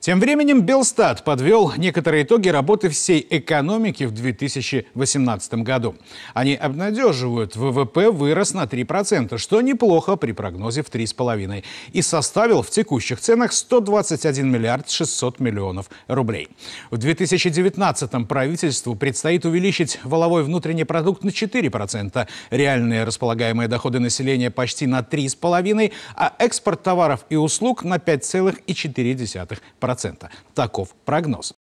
Тем временем Белстат подвел некоторые итоги работы всей экономики в 2018 году. Они обнадеживают, ВВП вырос на 3%, что неплохо при прогнозе в 3,5%, и составил в текущих ценах 121 миллиард 600 миллионов рублей. В 2019 правительству предстоит увеличить воловой внутренний продукт на 4%, реальные располагаемые доходы населения почти на 3,5%, а экспорт товаров и услуг на 5,4%. 2,5%. Таков прогноз.